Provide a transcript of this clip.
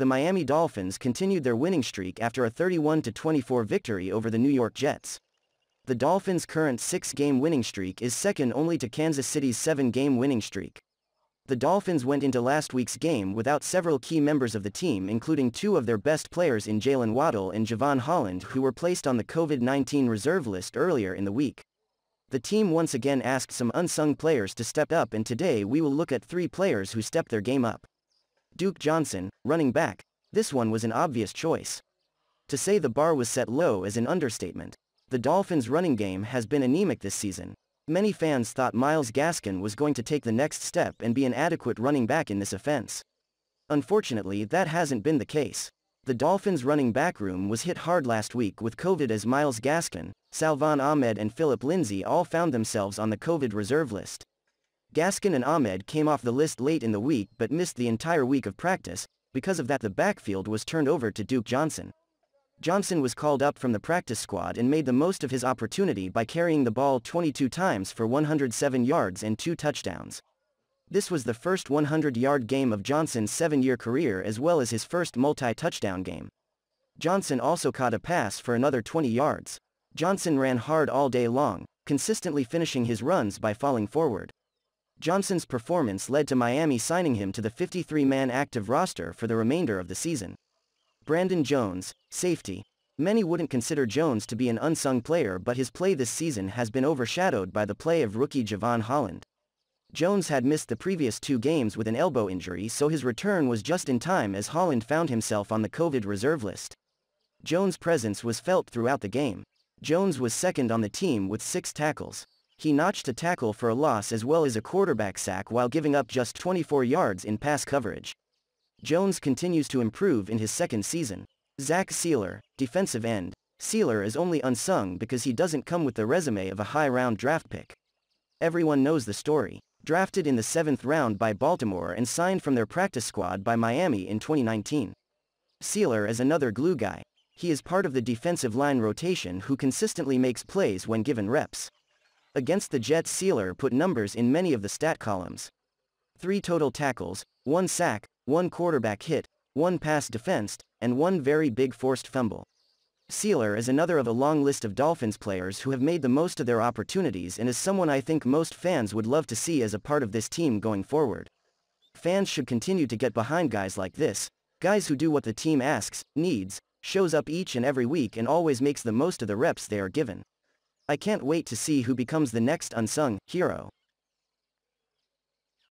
the Miami Dolphins continued their winning streak after a 31-24 victory over the New York Jets. The Dolphins' current six-game winning streak is second only to Kansas City's seven-game winning streak. The Dolphins went into last week's game without several key members of the team including two of their best players in Jalen Waddell and Javon Holland who were placed on the COVID-19 reserve list earlier in the week. The team once again asked some unsung players to step up and today we will look at three players who stepped their game up. Duke Johnson, running back, this one was an obvious choice. To say the bar was set low is an understatement. The Dolphins' running game has been anemic this season. Many fans thought Miles Gaskin was going to take the next step and be an adequate running back in this offense. Unfortunately that hasn't been the case. The Dolphins' running back room was hit hard last week with COVID as Miles Gaskin, Salvan Ahmed and Philip Lindsay all found themselves on the COVID reserve list. Gaskin and Ahmed came off the list late in the week but missed the entire week of practice, because of that the backfield was turned over to Duke Johnson. Johnson was called up from the practice squad and made the most of his opportunity by carrying the ball 22 times for 107 yards and two touchdowns. This was the first 100-yard game of Johnson's seven-year career as well as his first multi-touchdown game. Johnson also caught a pass for another 20 yards. Johnson ran hard all day long, consistently finishing his runs by falling forward. Johnson's performance led to Miami signing him to the 53-man active roster for the remainder of the season. Brandon Jones, safety. Many wouldn't consider Jones to be an unsung player but his play this season has been overshadowed by the play of rookie Javon Holland. Jones had missed the previous two games with an elbow injury so his return was just in time as Holland found himself on the COVID reserve list. Jones' presence was felt throughout the game. Jones was second on the team with six tackles he notched a tackle for a loss as well as a quarterback sack while giving up just 24 yards in pass coverage. Jones continues to improve in his second season. Zach Sealer, defensive end. Sealer is only unsung because he doesn't come with the resume of a high-round draft pick. Everyone knows the story. Drafted in the seventh round by Baltimore and signed from their practice squad by Miami in 2019. Sealer is another glue guy. He is part of the defensive line rotation who consistently makes plays when given reps against the Jets Sealer put numbers in many of the stat columns. Three total tackles, one sack, one quarterback hit, one pass defensed, and one very big forced fumble. Sealer is another of a long list of Dolphins players who have made the most of their opportunities and is someone I think most fans would love to see as a part of this team going forward. Fans should continue to get behind guys like this, guys who do what the team asks, needs, shows up each and every week and always makes the most of the reps they are given. I can't wait to see who becomes the next unsung hero.